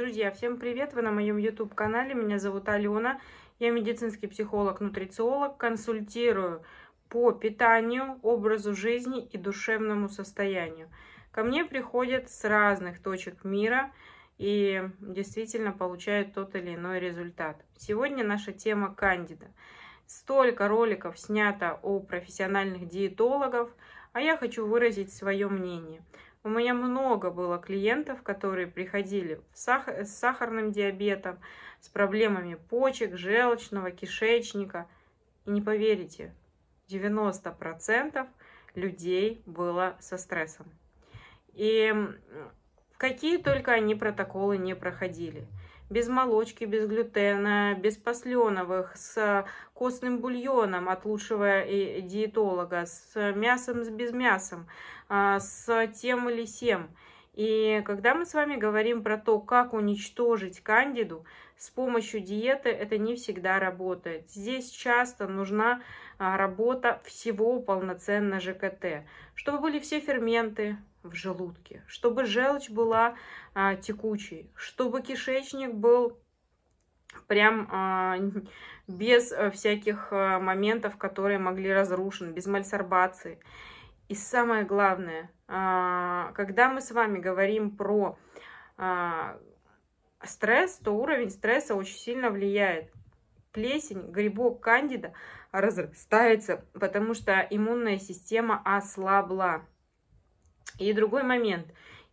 Друзья, всем привет! Вы на моем YouTube-канале. Меня зовут Алена. Я медицинский психолог-нутрициолог. Консультирую по питанию, образу жизни и душевному состоянию. Ко мне приходят с разных точек мира и действительно получают тот или иной результат. Сегодня наша тема кандида. Столько роликов снято о профессиональных диетологов, а я хочу выразить свое мнение – у меня много было клиентов, которые приходили сахар, с сахарным диабетом, с проблемами почек, желчного, кишечника. И не поверите, 90% людей было со стрессом. И Какие только они протоколы не проходили. Без молочки, без глютена, без посленовых, с костным бульоном от лучшего диетолога, с мясом, с без мясом, а, с тем или сем. И когда мы с вами говорим про то, как уничтожить кандиду, с помощью диеты это не всегда работает. Здесь часто нужна а, работа всего полноценно ЖКТ, чтобы были все ферменты, в желудке, чтобы желчь была а, текучей, чтобы кишечник был прям а, без э, всяких а, моментов, которые могли разрушен, без мальсорбации. И самое главное, а, когда мы с вами говорим про а, стресс, то уровень стресса очень сильно влияет. Плесень, грибок, кандида разрастается, потому что иммунная система ослабла. И другой момент.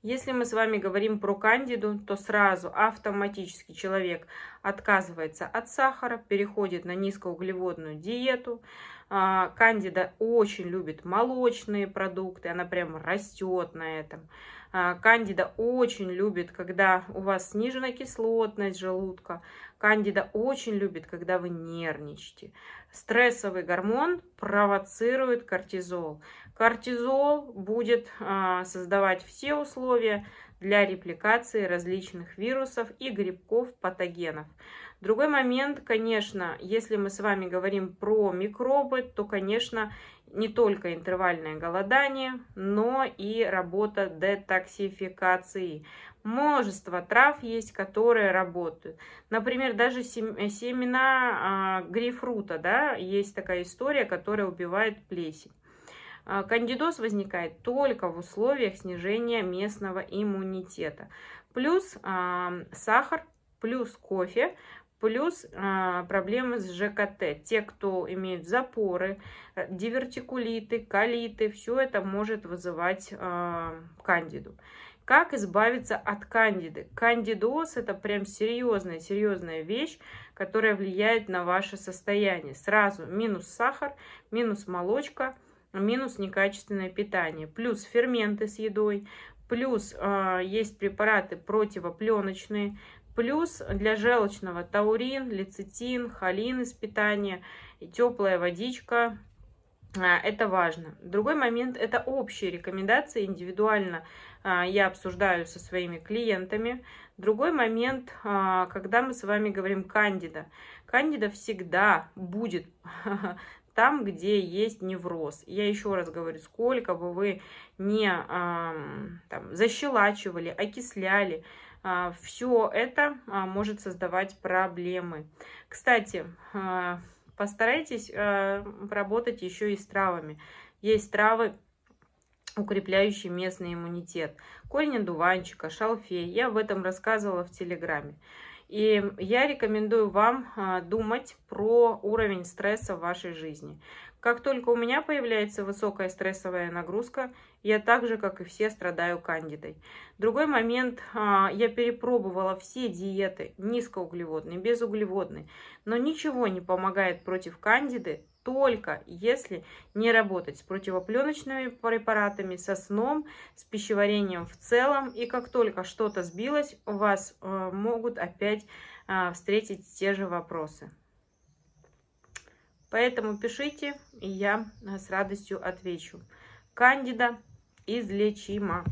Если мы с вами говорим про кандиду, то сразу автоматически человек отказывается от сахара, переходит на низкоуглеводную диету. А, кандида очень любит молочные продукты, она прям растет на этом. А, кандида очень любит, когда у вас снижена кислотность желудка. Кандида очень любит, когда вы нервничаете. Стрессовый гормон провоцирует кортизол. Кортизол будет э, создавать все условия для репликации различных вирусов и грибков, патогенов. Другой момент, конечно, если мы с вами говорим про микробы, то, конечно, не только интервальное голодание, но и работа детоксификации. Множество трав есть, которые работают. Например, даже э, семена а, грейпфрута, да, есть такая история, которая убивает плесень. А, кандидоз возникает только в условиях снижения местного иммунитета. Плюс сахар, плюс кофе Плюс а, проблемы с ЖКТ. Те, кто имеют запоры, э, дивертикулиты, калиты, все это может вызывать а, кандиду. Как избавиться от кандиды? Кандидоз – это прям серьезная-серьезная вещь, которая влияет на ваше состояние. Сразу минус сахар, минус молочка – минус некачественное питание, плюс ферменты с едой, плюс э, есть препараты противопленочные, плюс для желчного таурин, лецитин, холин из питания, и теплая водичка. А, это важно. Другой момент – это общие рекомендации, индивидуально а, я обсуждаю со своими клиентами. Другой момент, когда мы с вами говорим «кандида». Кандида всегда будет там, где есть невроз. Я еще раз говорю, сколько бы вы не там, защелачивали, окисляли, а, все это а, может создавать проблемы. Кстати, а, постарайтесь работать еще и с травами. Есть травы, укрепляющие местный иммунитет. Корень одуванчика, шалфей. Я об этом рассказывала в Телеграме. И я рекомендую вам а, думать про уровень стресса в вашей жизни. Как только у меня появляется высокая стрессовая нагрузка, я так же, как и все, страдаю кандидой. Другой момент, а, я перепробовала все диеты, низкоуглеводные, безуглеводные, но ничего не помогает против кандиды только если не работать с противопленочными препаратами, со сном, с пищеварением в целом. И как только что-то сбилось, у вас э, могут опять э, встретить те же вопросы. Поэтому пишите, и я э, с радостью отвечу. Кандида излечима.